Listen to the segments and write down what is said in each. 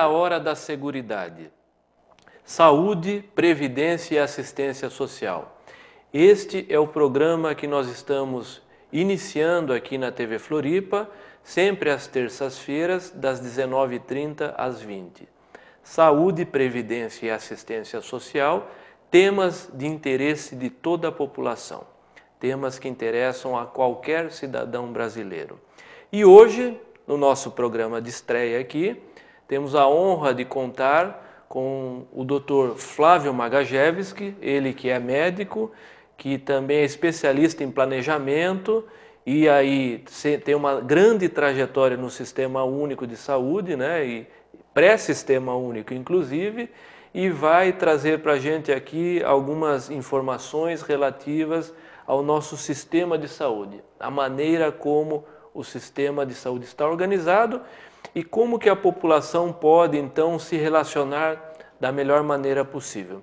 a hora da seguridade. Saúde, previdência e assistência social. Este é o programa que nós estamos iniciando aqui na TV Floripa, sempre às terças-feiras, das 19h30 às 20 Saúde, previdência e assistência social, temas de interesse de toda a população, temas que interessam a qualquer cidadão brasileiro. E hoje, no nosso programa de estreia aqui, temos a honra de contar com o Dr. Flávio Magajewski, ele que é médico, que também é especialista em planejamento e aí tem uma grande trajetória no Sistema Único de Saúde, né? E pré-Sistema Único, inclusive, e vai trazer para a gente aqui algumas informações relativas ao nosso sistema de saúde, a maneira como o sistema de saúde está organizado e como que a população pode então se relacionar da melhor maneira possível.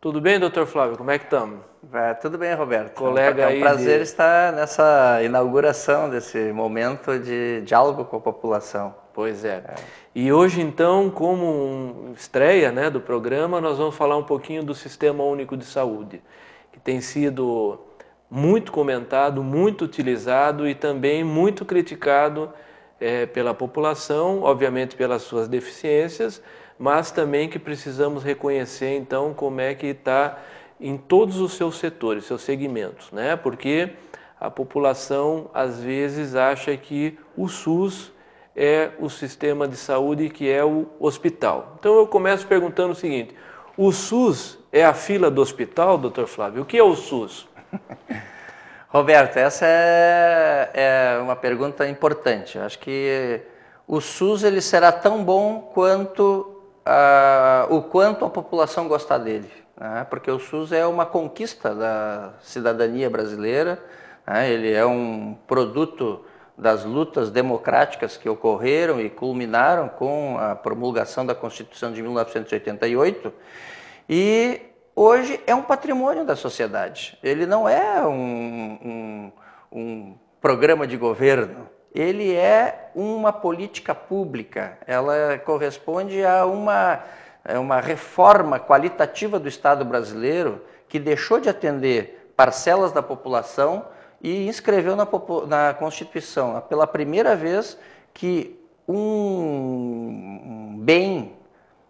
Tudo bem, doutor Flávio? Como é que estamos? É, tudo bem, Roberto. Colega é um prazer de... estar nessa inauguração desse momento de diálogo com a população. Pois é. é. E hoje, então, como estreia né, do programa, nós vamos falar um pouquinho do Sistema Único de Saúde, que tem sido muito comentado, muito utilizado e também muito criticado é, pela população, obviamente pelas suas deficiências, mas também que precisamos reconhecer então como é que está em todos os seus setores, seus segmentos, né? Porque a população às vezes acha que o SUS é o sistema de saúde que é o hospital. Então eu começo perguntando o seguinte: o SUS é a fila do hospital, doutor Flávio? O que é o SUS? Roberto, essa é, é uma pergunta importante. Eu acho que o SUS ele será tão bom quanto a, o quanto a população gostar dele, né? porque o SUS é uma conquista da cidadania brasileira. Né? Ele é um produto das lutas democráticas que ocorreram e culminaram com a promulgação da Constituição de 1988 e hoje é um patrimônio da sociedade. Ele não é um, um, um programa de governo, ele é uma política pública, ela corresponde a uma, uma reforma qualitativa do Estado brasileiro que deixou de atender parcelas da população e inscreveu na, na Constituição, pela primeira vez, que um bem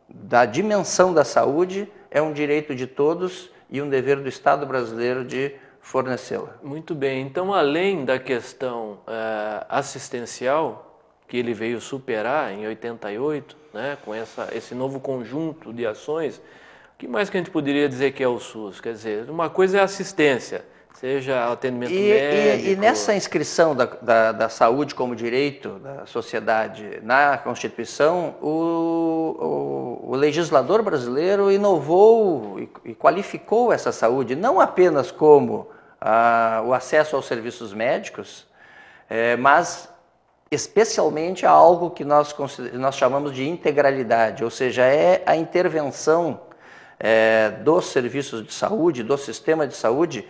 da dimensão da saúde é um direito de todos e um dever do Estado brasileiro de fornecê-la. Muito bem. Então, além da questão é, assistencial, que ele veio superar em 88, né, com essa, esse novo conjunto de ações, o que mais que a gente poderia dizer que é o SUS? Quer dizer, uma coisa é assistência, seja atendimento e, médico... E, e nessa inscrição da, da, da, saúde como direito da sociedade na Constituição, o, o o legislador brasileiro inovou e qualificou essa saúde não apenas como ah, o acesso aos serviços médicos, eh, mas especialmente a algo que nós, nós chamamos de integralidade, ou seja, é a intervenção eh, dos serviços de saúde, do sistema de saúde,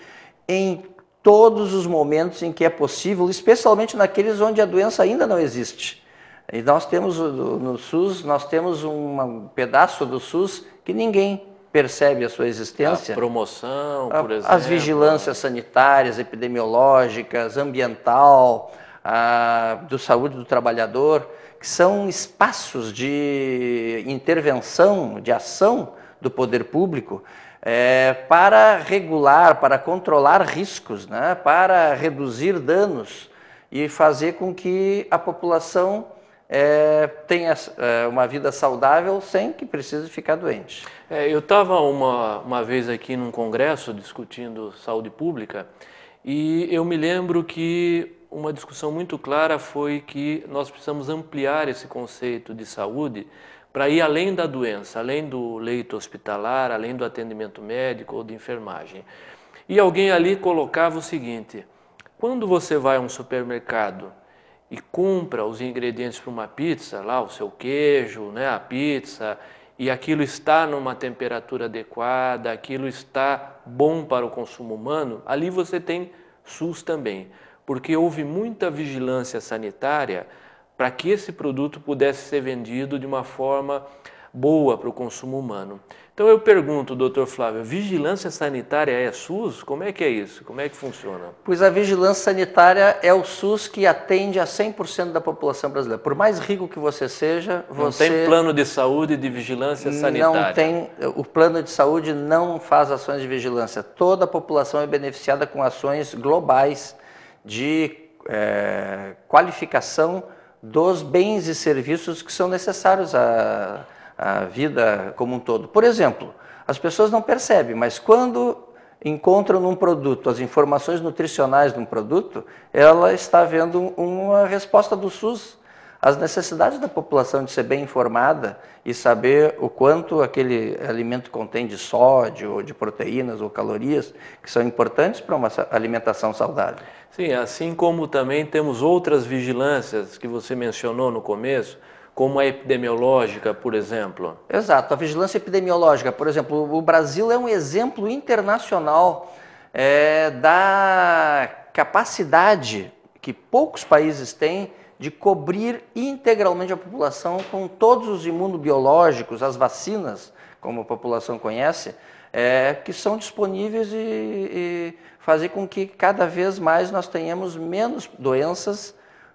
em todos os momentos em que é possível, especialmente naqueles onde a doença ainda não existe. E nós temos no SUS, nós temos um pedaço do SUS que ninguém percebe a sua existência. A promoção, por exemplo. As vigilâncias sanitárias, epidemiológicas, ambiental, a, do saúde do trabalhador, que são espaços de intervenção, de ação do poder público é, para regular, para controlar riscos, né, para reduzir danos e fazer com que a população é, tenha é, uma vida saudável sem que precise ficar doente. É, eu estava uma, uma vez aqui num congresso discutindo saúde pública e eu me lembro que uma discussão muito clara foi que nós precisamos ampliar esse conceito de saúde para ir além da doença, além do leito hospitalar, além do atendimento médico ou de enfermagem. E alguém ali colocava o seguinte: quando você vai a um supermercado e compra os ingredientes para uma pizza, lá o seu queijo, né, a pizza, e aquilo está numa temperatura adequada, aquilo está bom para o consumo humano, ali você tem SUS também, porque houve muita vigilância sanitária para que esse produto pudesse ser vendido de uma forma boa para o consumo humano. Então eu pergunto, doutor Flávio, vigilância sanitária é SUS? Como é que é isso? Como é que funciona? Pois a vigilância sanitária é o SUS que atende a 100% da população brasileira. Por mais rico que você seja, você... Não tem plano de saúde de vigilância sanitária? Não tem, o plano de saúde não faz ações de vigilância. Toda a população é beneficiada com ações globais de é, qualificação dos bens e serviços que são necessários a a vida como um todo. Por exemplo, as pessoas não percebem, mas quando encontram num produto as informações nutricionais de um produto, ela está vendo uma resposta do SUS às necessidades da população de ser bem informada e saber o quanto aquele alimento contém de sódio, ou de proteínas ou calorias, que são importantes para uma alimentação saudável. Sim, assim como também temos outras vigilâncias que você mencionou no começo, como a epidemiológica, por exemplo. Exato, a vigilância epidemiológica, por exemplo, o Brasil é um exemplo internacional é, da capacidade que poucos países têm de cobrir integralmente a população com todos os imunobiológicos, as vacinas, como a população conhece, é, que são disponíveis e, e fazer com que cada vez mais nós tenhamos menos doenças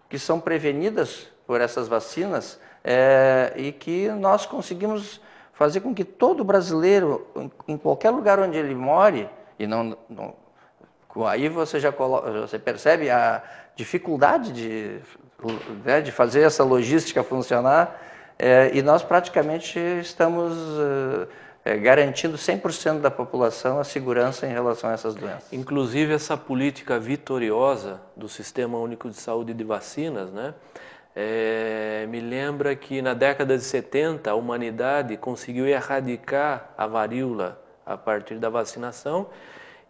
que são prevenidas por essas vacinas é, e que nós conseguimos fazer com que todo brasileiro, em, qualquer lugar onde ele more, e não, não aí você já coloca, você percebe a dificuldade de, né, de fazer essa logística funcionar, é, e nós praticamente estamos é, é garantindo 100% da população a segurança em relação a essas doenças. Inclusive essa política vitoriosa do Sistema Único de Saúde de vacinas, né? É, me lembra que na década de 70 a humanidade conseguiu erradicar a varíola a partir da vacinação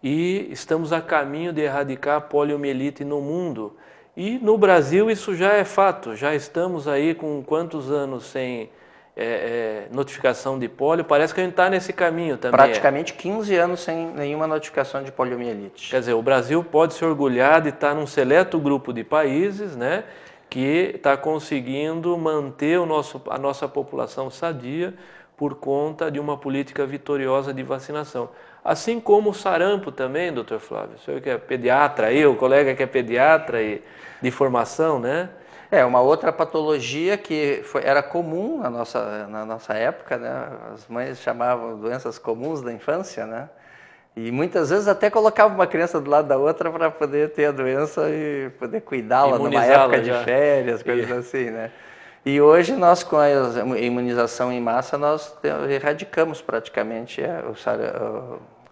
e estamos a caminho de erradicar a poliomielite no mundo. E no Brasil isso já é fato, já estamos aí com quantos anos sem é, é, notificação de polio? Parece que a gente está nesse caminho também. É. Praticamente 15 anos sem nenhuma notificação de poliomielite. Quer dizer, o Brasil pode se orgulhar de estar num seleto grupo de países, né? que está conseguindo manter o nosso, a nossa população sadia por conta de uma política vitoriosa de vacinação. Assim como o sarampo também, doutor Flávio, o senhor que é pediatra, eu, colega que é pediatra e de formação, né? É, uma outra patologia que foi, era comum na nossa, na nossa época, né? As mães chamavam doenças comuns da infância, né? E muitas vezes até colocava uma criança do lado da outra para poder ter a doença e poder cuidá-la numa época já. de férias, coisas e... assim, né? E hoje nós com a imunização em massa nós erradicamos praticamente é,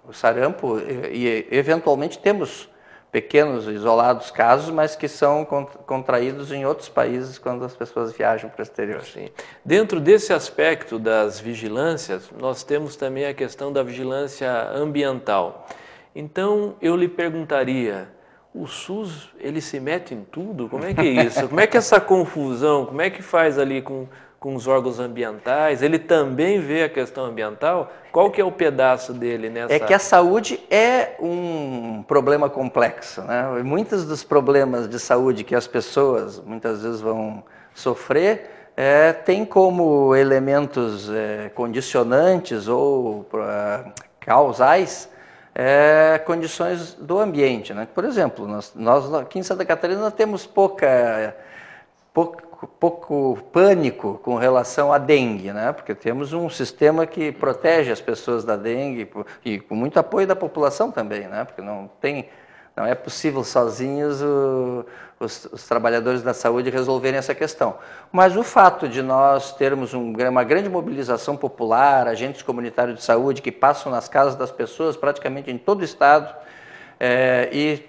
o, sarampo, e eventualmente temos pequenos, isolados casos, mas que são contraídos em outros países quando as pessoas viajam para o exterior. Sim. Dentro desse aspecto das vigilâncias, nós temos também a questão da vigilância ambiental. Então, eu lhe perguntaria, o SUS ele se mete em tudo? Como é que é isso? Como é que é essa confusão? Como é que faz ali com, com os órgãos ambientais? Ele também vê a questão ambiental? Qual que é o pedaço dele nessa? É que a saúde é um problema complexo, né? Muitos dos problemas de saúde que as pessoas muitas vezes vão sofrer é, tem como elementos é, condicionantes ou é, causais é, condições do ambiente. Né? Por exemplo, nós, nós, aqui em Santa Catarina temos pouca, pouco, pouco, pânico com relação à dengue, né? porque temos um sistema que protege as pessoas da dengue e com muito apoio da população também, né? porque não tem não é possível sozinhos o, os, os, trabalhadores da saúde resolverem essa questão. Mas o fato de nós termos um, uma grande mobilização popular, agentes comunitários de saúde que passam nas casas das pessoas praticamente em todo o estado é, e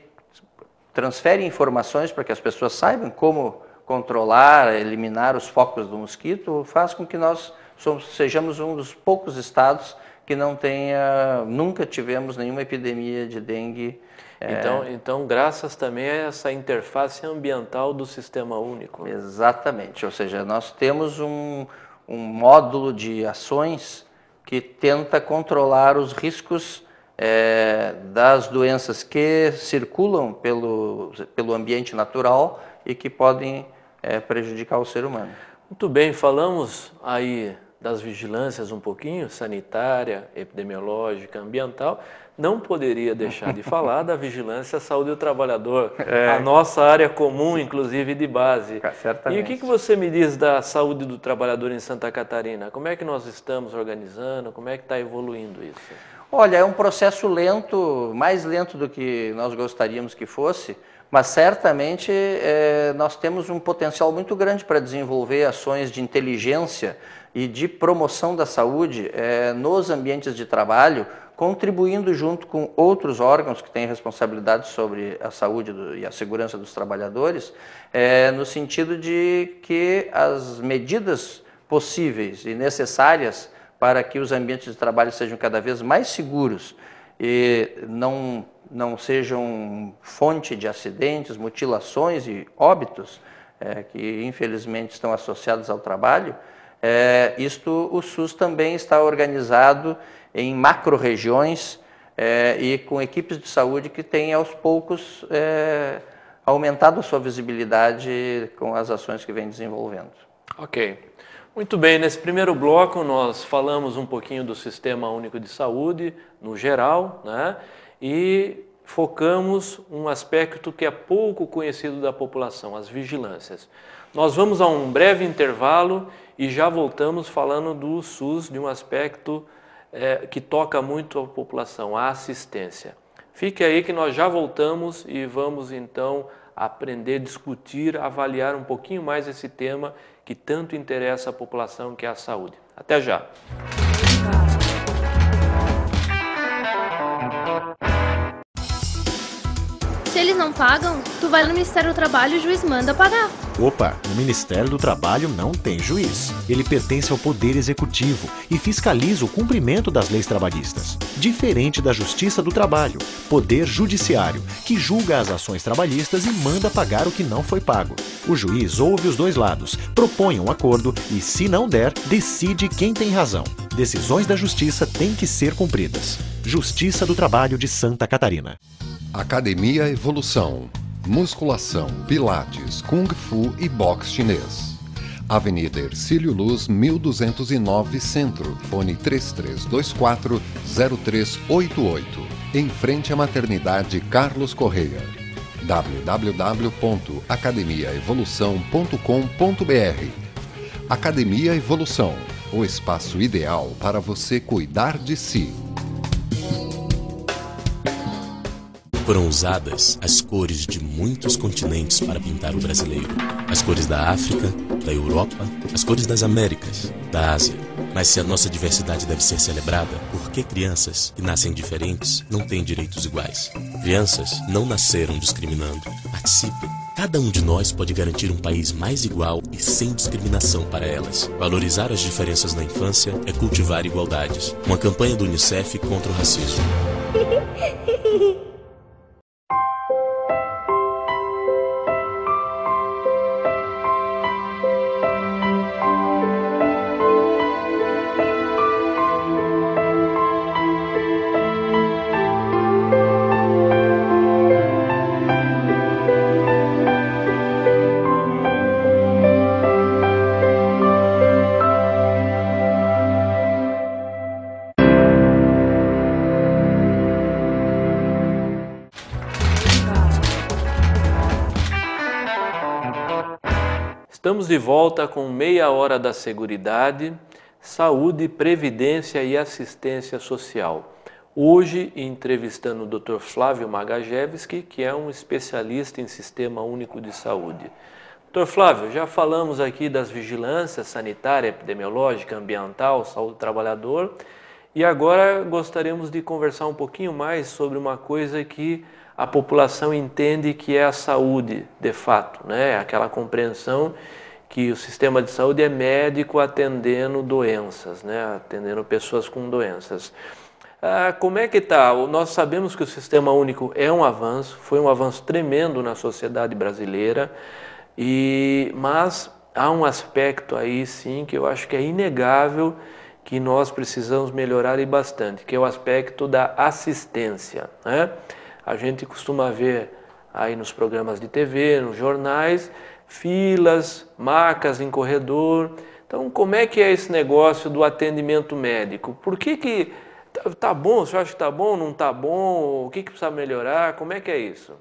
transferem informações para que as pessoas saibam como controlar, eliminar os focos do mosquito, faz com que nós somos, sejamos um dos poucos estados que não tenha, nunca tivemos nenhuma epidemia de dengue. É, então, é... então, graças também a essa interface ambiental do sistema único. Exatamente, ou seja, nós temos um, um módulo de ações que tenta controlar os riscos é, das doenças que circulam pelo, pelo ambiente natural e que podem é, prejudicar o ser humano. Muito bem, falamos aí das vigilâncias um pouquinho, sanitária, epidemiológica, ambiental, não poderia deixar de falar da vigilância à saúde do trabalhador, é. a nossa área comum, inclusive de base. Certamente. E o que, que você me diz da saúde do trabalhador em Santa Catarina? Como é que nós estamos organizando? Como é que está evoluindo isso? Olha, é um processo lento, mais lento do que nós gostaríamos que fosse, mas certamente é, nós temos um potencial muito grande para desenvolver ações de inteligência e de promoção da saúde é, nos ambientes de trabalho, contribuindo junto com outros órgãos que têm responsabilidade sobre a saúde do, e a segurança dos trabalhadores, é, no sentido de que as medidas possíveis e necessárias para que os ambientes de trabalho sejam cada vez mais seguros e não, não sejam fonte de acidentes, mutilações e óbitos é, que infelizmente estão associados ao trabalho, é, isto, o SUS também está organizado em macro-regiões é, e com equipes de saúde que têm, aos poucos, é, aumentado a sua visibilidade com as ações que vem desenvolvendo. Ok. Muito bem, nesse primeiro bloco nós falamos um pouquinho do Sistema Único de Saúde, no geral, né? e focamos um aspecto que é pouco conhecido da população, as vigilâncias. Nós vamos a um breve intervalo e já voltamos falando do SUS de um aspecto é, que toca muito a população, a assistência. Fique aí que nós já voltamos e vamos então aprender, discutir, avaliar um pouquinho mais esse tema que tanto interessa à população, que é a saúde. Até já! eles não pagam, tu vai no Ministério do Trabalho e o juiz manda pagar. Opa, o Ministério do Trabalho não tem juiz. Ele pertence ao Poder Executivo e fiscaliza o cumprimento das leis trabalhistas. Diferente da Justiça do Trabalho, Poder Judiciário, que julga as ações trabalhistas e manda pagar o que não foi pago. O juiz ouve os dois lados, propõe um acordo e, se não der, decide quem tem razão. Decisões da Justiça têm que ser cumpridas. Justiça do Trabalho de Santa Catarina. Academia Evolução. Musculação, Pilates, Kung Fu e box Chinês. Avenida Ercílio Luz, 1209 Centro, fone 3324-0388. Em frente à maternidade Carlos Correia. www.academiaevolução.com.br Academia Evolução o espaço ideal para você cuidar de si. Foram usadas as cores de muitos continentes para pintar o brasileiro. As cores da África, da Europa, as cores das Américas, da Ásia. Mas se a nossa diversidade deve ser celebrada, por que crianças que nascem diferentes não têm direitos iguais? Crianças não nasceram discriminando. Participem. Cada um de nós pode garantir um país mais igual e sem discriminação para elas. Valorizar as diferenças na infância é cultivar igualdades. Uma campanha do Unicef contra o racismo. Estamos de volta com meia hora da Seguridade, Saúde, Previdência e Assistência Social. Hoje, entrevistando o Dr. Flávio Magajewski, que é um especialista em Sistema Único de Saúde. Dr. Flávio, já falamos aqui das vigilâncias sanitária, epidemiológica, ambiental, saúde do trabalhador, e agora gostaríamos de conversar um pouquinho mais sobre uma coisa que a população entende que é a saúde, de fato, né? aquela compreensão que o sistema de saúde é médico atendendo doenças, né? atendendo pessoas com doenças. Ah, como é que está? Nós sabemos que o sistema único é um avanço, foi um avanço tremendo na sociedade brasileira, e, mas há um aspecto aí sim que eu acho que é inegável que nós precisamos melhorar e bastante, que é o aspecto da assistência. Né? A gente costuma ver aí nos programas de TV, nos jornais, filas, marcas em corredor. Então, como é que é esse negócio do atendimento médico? Por que que tá, tá bom? Você acha que tá bom? Não tá bom? O que que precisa melhorar? Como é que é isso?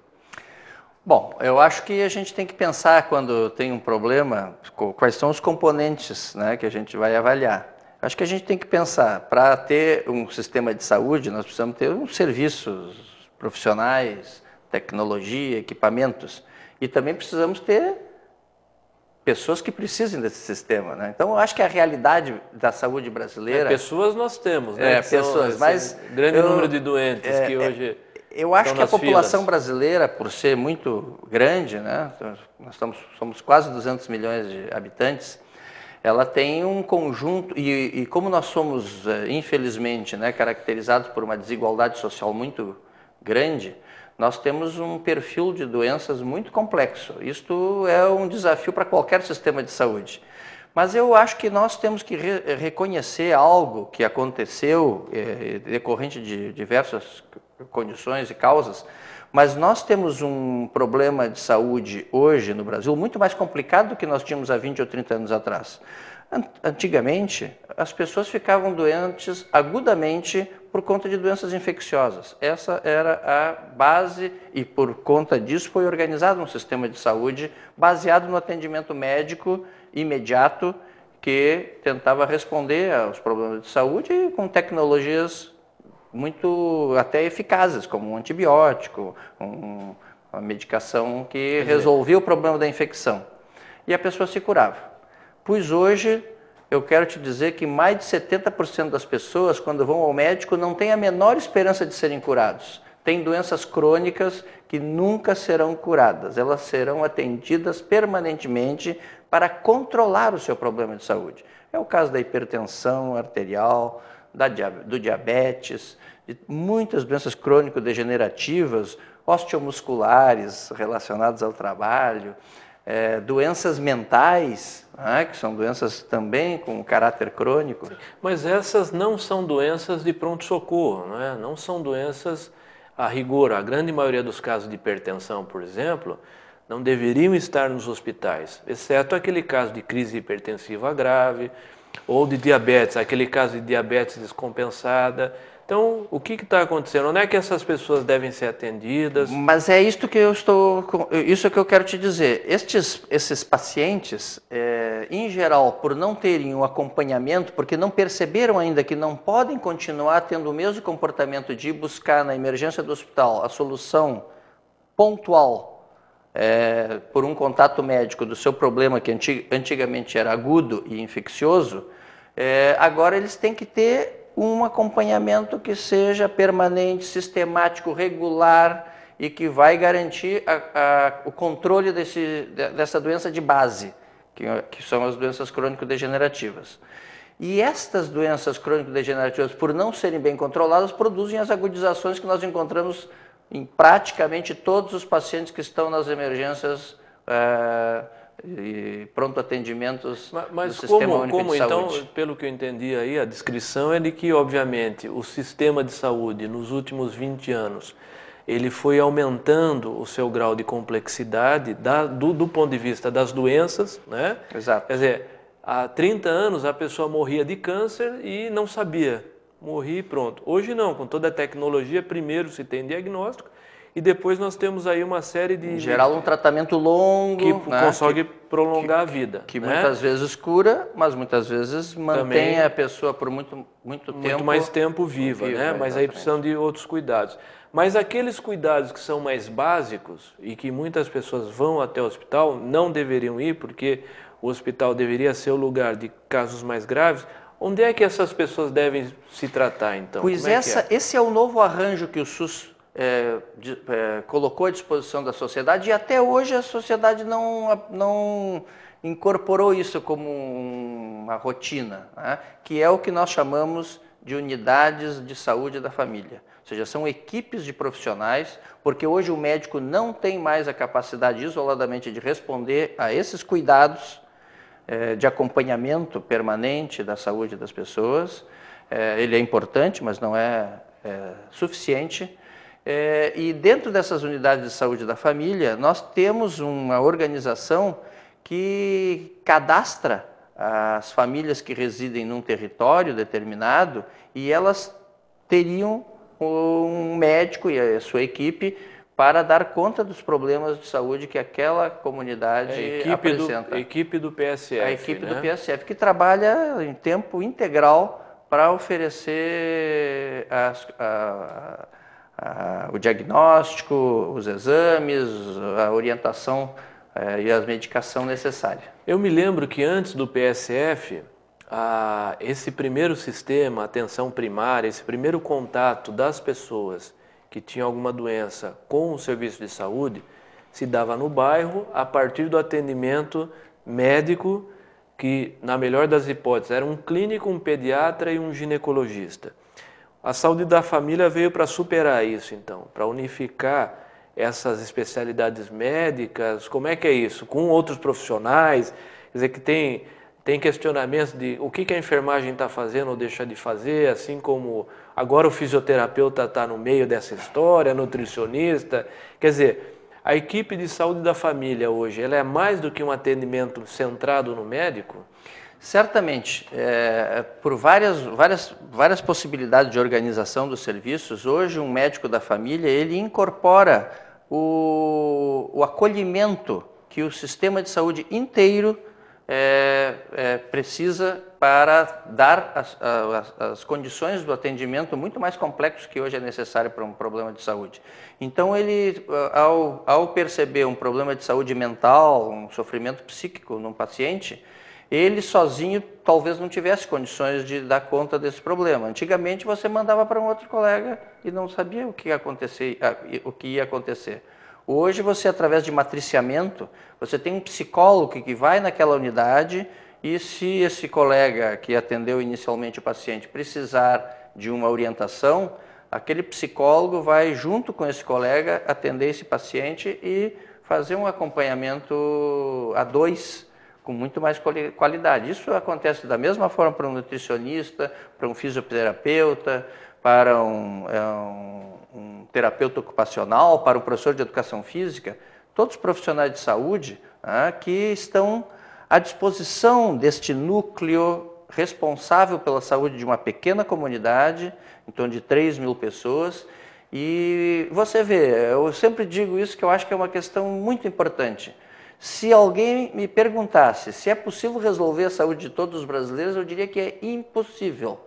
Bom, eu acho que a gente tem que pensar quando tem um problema, quais são os componentes, né, que a gente vai avaliar. Acho que a gente tem que pensar, para ter um sistema de saúde, nós precisamos ter um serviço profissionais, tecnologia, equipamentos. E também precisamos ter pessoas que precisem desse sistema. Né? Então, eu acho que a realidade da saúde brasileira. É, pessoas nós temos, né? É, pessoas, mas. Grande eu, número de doentes é, que é, hoje. Eu acho que a população filas. brasileira, por ser muito grande, né? nós estamos, somos quase 200 milhões de habitantes, ela tem um conjunto, e, e como nós somos, eh, infelizmente, né, caracterizados por uma desigualdade social muito grande, nós temos um perfil de doenças muito complexo. Isto é um desafio para qualquer sistema de saúde. Mas eu acho que nós temos que re reconhecer algo que aconteceu é, decorrente de diversas condições e causas, mas nós temos um problema de saúde hoje no Brasil muito mais complicado do que nós tínhamos há 20 ou 30 anos atrás. Antigamente, as pessoas ficavam doentes agudamente por conta de doenças infecciosas. Essa era a base, e por conta disso foi organizado um sistema de saúde baseado no atendimento médico imediato que tentava responder aos problemas de saúde com tecnologias muito até eficazes, como um antibiótico, um, uma medicação que resolvia o problema da infecção. E a pessoa se curava pois hoje eu quero te dizer que mais de 70% das pessoas, quando vão ao médico, não têm a menor esperança de serem curados. Tem doenças crônicas que nunca serão curadas, elas serão atendidas permanentemente para controlar o seu problema de saúde. É o caso da hipertensão arterial, da, do diabetes, de muitas doenças crônico-degenerativas, osteomusculares relacionadas ao trabalho, é, doenças mentais, né, que são doenças também com caráter crônico. Mas essas não são doenças de pronto-socorro, né? não são doenças a rigor. A grande maioria dos casos de hipertensão, por exemplo, não deveriam estar nos hospitais, exceto aquele caso de crise hipertensiva grave ou de diabetes, aquele caso de diabetes descompensada então, o que está acontecendo? Onde é que essas pessoas devem ser atendidas? Mas é isso que eu estou, isso que eu quero te dizer. Estes, esses pacientes, é, em geral, por não terem o um acompanhamento, porque não perceberam ainda que não podem continuar tendo o mesmo comportamento de buscar na emergência do hospital a solução pontual é, por um contato médico do seu problema que antig antigamente era agudo e infeccioso, é, agora eles têm que ter um acompanhamento que seja permanente, sistemático, regular e que vai garantir a, a, o controle desse, dessa doença de base, que, que são as doenças crônico-degenerativas. E estas doenças crônico-degenerativas, por não serem bem controladas, produzem as agudizações que nós encontramos em praticamente todos os pacientes que estão nas emergências. Uh, e pronto atendimentos mas, mas do Sistema como, Único como, de então, Saúde. Então, pelo que eu entendi aí, a descrição é de que, obviamente, o sistema de saúde nos últimos 20 anos ele foi aumentando o seu grau de complexidade da, do, do, ponto de vista das doenças, né? Exato. Quer dizer, há 30 anos a pessoa morria de câncer e não sabia. Morri e pronto. Hoje não, com toda a tecnologia, primeiro se tem diagnóstico e depois nós temos aí uma série de. Em geral, um tratamento longo. Que né? consegue que, prolongar que, a vida. Que né? muitas vezes cura, mas muitas vezes mantém Também, a pessoa por muito, muito, muito tempo. Muito mais tempo viva, viva né? Exatamente. Mas aí precisam de outros cuidados. Mas aqueles cuidados que são mais básicos e que muitas pessoas vão até o hospital, não deveriam ir, porque o hospital deveria ser o lugar de casos mais graves. Onde é que essas pessoas devem se tratar, então? Pois é essa, é? esse é o novo arranjo que o SUS é, de, é, colocou à disposição da sociedade e até hoje a sociedade não, não incorporou isso como uma rotina, né? que é o que nós chamamos de unidades de saúde da família. Ou seja, são equipes de profissionais, porque hoje o médico não tem mais a capacidade isoladamente de responder a esses cuidados é, de acompanhamento permanente da saúde das pessoas. É, ele é importante, mas não é, é suficiente. É, e dentro dessas unidades de saúde da família, nós temos uma organização que cadastra as famílias que residem num território determinado e elas teriam um médico e a sua equipe para dar conta dos problemas de saúde que aquela comunidade é, apresenta. Do, equipe do PSF. A equipe né? do PSF, que trabalha em tempo integral para oferecer as, a, ah, o diagnóstico, os exames, a orientação eh, e a medicação necessária. Eu me lembro que antes do PSF, esse primeiro sistema, atenção primária, esse primeiro contato das pessoas que tinham alguma doença com o serviço de saúde, se dava no bairro a partir do atendimento médico que, na melhor das hipóteses, era um clínico, um pediatra e um ginecologista. A saúde da família veio para superar isso, então, para unificar essas especialidades médicas. Como é que é isso? Com outros profissionais? Quer dizer, que tem, tem questionamentos de o que, que a enfermagem está fazendo ou deixa de fazer, assim como agora o fisioterapeuta está no meio dessa história, nutricionista. Quer dizer, a equipe de saúde da família hoje, ela é mais do que um atendimento centrado no médico? Certamente, é, é, por várias, várias, várias possibilidades de organização dos serviços, hoje um médico da família, ele incorpora o, o acolhimento que o sistema de saúde inteiro é, é, precisa para dar as, as, as, condições do atendimento muito mais complexos que hoje é necessário para um problema de saúde. Então, ele, ao, ao perceber um problema de saúde mental, um sofrimento psíquico num paciente, ele sozinho talvez não tivesse condições de dar conta desse problema. Antigamente você mandava para um outro colega e não sabia o que ia acontecer. O que ia acontecer. Hoje você, através de matriciamento, você tem um psicólogo que vai naquela unidade e se esse colega que atendeu inicialmente o paciente precisar de uma orientação, aquele psicólogo vai junto com esse colega atender esse paciente e fazer um acompanhamento a dois com muito mais qualidade. Isso acontece da mesma forma para um nutricionista, para um fisioterapeuta, para um, é um, um terapeuta ocupacional, para um professor de educação física, todos os profissionais de saúde né, que estão à disposição deste núcleo responsável pela saúde de uma pequena comunidade, em torno de 3 mil pessoas. E você vê, eu sempre digo isso que eu acho que é uma questão muito importante. Se alguém me perguntasse se é possível resolver a saúde de todos os brasileiros, eu diria que é impossível.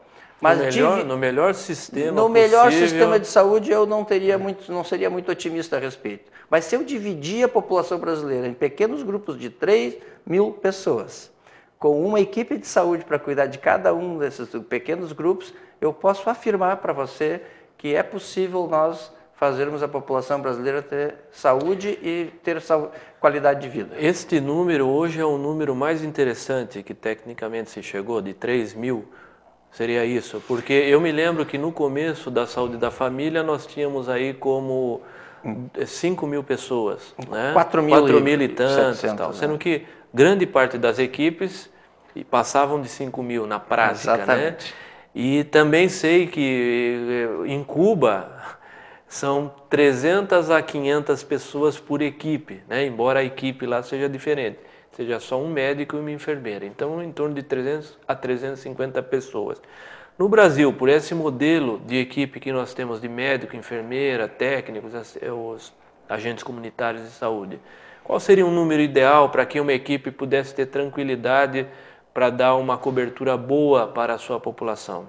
Mas no melhor, tive, no melhor sistema No melhor sistema de saúde eu não teria muito, não seria muito otimista a respeito. Mas se eu dividir a população brasileira em pequenos grupos de 3 mil pessoas, com uma equipe de saúde para cuidar de cada um desses pequenos grupos, eu posso afirmar para você que é possível nós fazermos a população brasileira ter saúde e ter qualidade de vida. Este número hoje é o número mais interessante que tecnicamente se chegou, de 3 mil Seria isso, porque eu me lembro que no começo da saúde da família nós tínhamos aí como 5 eh, mil pessoas, né? 4 mil, 4 mil e, e tantos, 700, tal. Né? sendo que grande parte das equipes passavam de 5 mil na prática, né? Exatamente. né? E também sei que eh, em Cuba são 300 a 500 pessoas por equipe, né? embora a equipe lá seja diferente seja só um médico e uma enfermeira. Então, em torno de 300 a 350 pessoas. No Brasil, por esse modelo de equipe que nós temos de médico, enfermeira, técnicos, eh, os agentes comunitários de saúde, qual seria um número ideal para que uma equipe pudesse ter tranquilidade para dar uma cobertura boa para a sua população?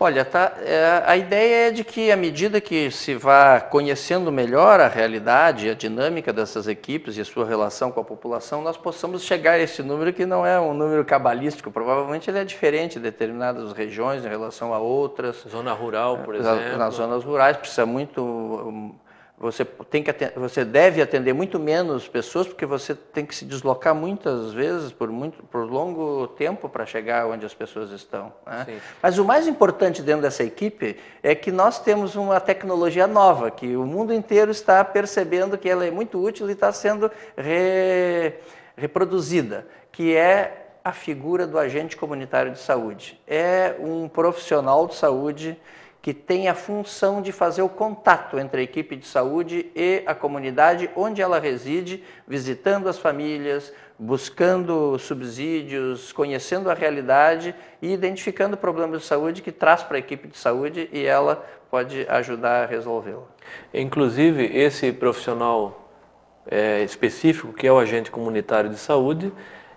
Olha, tá, é, a ideia é de que à medida que se vá conhecendo melhor a realidade, a dinâmica dessas equipes e a sua relação com a população, nós possamos chegar a esse número que não é um número cabalístico, provavelmente ele é diferente em determinadas regiões em relação a outras. Zona rural, por exemplo. nas zonas rurais precisa muito hum, você, tem que você deve atender muito menos pessoas, porque você tem que se deslocar muitas vezes por, muito, por longo tempo para chegar onde as pessoas estão. Né? Mas o mais importante dentro dessa equipe é que nós temos uma tecnologia nova, que o mundo inteiro está percebendo que ela é muito útil e está sendo re, reproduzida, que é a figura do agente comunitário de saúde. É um profissional de saúde que tem a função de fazer o contato entre a equipe de saúde e a comunidade onde ela reside, visitando as famílias, buscando subsídios, conhecendo a realidade e identificando problemas de saúde que traz para a equipe de saúde e ela pode ajudar a resolvê-lo. Inclusive, esse profissional é, específico, que é o agente comunitário de saúde,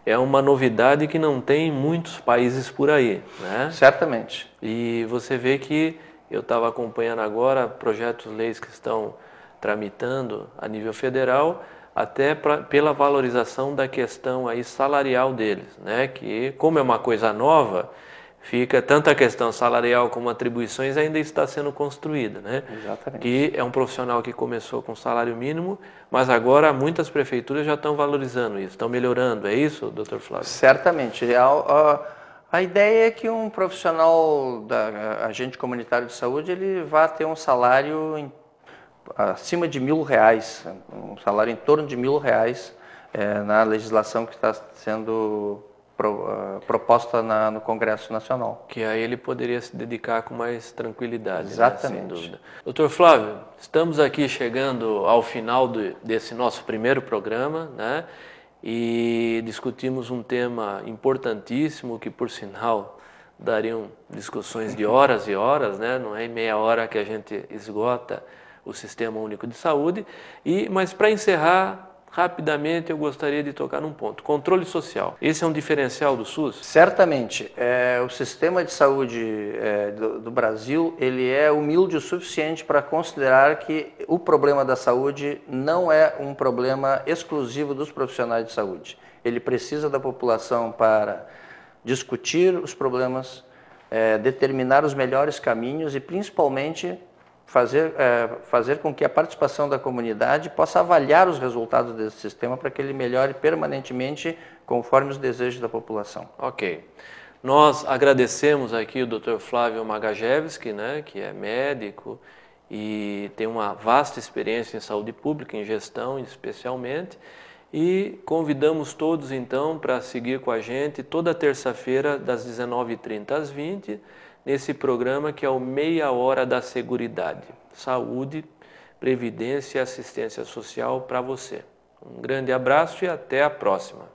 é uma novidade que não tem em muitos países por aí. Né? Certamente. E você vê que eu estava acompanhando agora projetos, leis que estão tramitando a nível federal, até pra, pela valorização da questão aí salarial deles, né? Que como é uma coisa nova, fica tanto a questão salarial como atribuições ainda está sendo construída, né? Exatamente. Que é um profissional que começou com salário mínimo, mas agora muitas prefeituras já estão valorizando isso, estão melhorando, é isso, doutor Flávio? Certamente. A ideia é que um profissional da agente comunitário de saúde ele vá ter um salário em, acima de mil reais, um salário em torno de mil reais é, na legislação que está sendo pro, uh, proposta na, no Congresso Nacional. Que aí ele poderia se dedicar com mais tranquilidade, Exatamente. Né, sem dúvida. Doutor Flávio, estamos aqui chegando ao final desse nosso primeiro programa, né? e discutimos um tema importantíssimo que, por sinal, dariam discussões de horas e horas, né? não é em meia hora que a gente esgota o Sistema Único de Saúde. E, mas para encerrar, Rapidamente eu gostaria de tocar num ponto. Controle social. Esse é um diferencial do SUS? Certamente. É, o sistema de saúde é, do, do, Brasil ele é humilde o suficiente para considerar que o problema da saúde não é um problema exclusivo dos profissionais de saúde. Ele precisa da população para discutir os problemas, é, determinar os melhores caminhos e principalmente fazer, é, fazer com que a participação da comunidade possa avaliar os resultados desse sistema para que ele melhore permanentemente conforme os desejos da população. Ok. Nós agradecemos aqui o Dr. Flávio Magajewski, né, que é médico e tem uma vasta experiência em saúde pública, em gestão especialmente, e convidamos todos então para seguir com a gente toda terça-feira das 19h30 às 20h, nesse programa que é o Meia Hora da Seguridade. Saúde, Previdência e Assistência Social para você. Um grande abraço e até a próxima.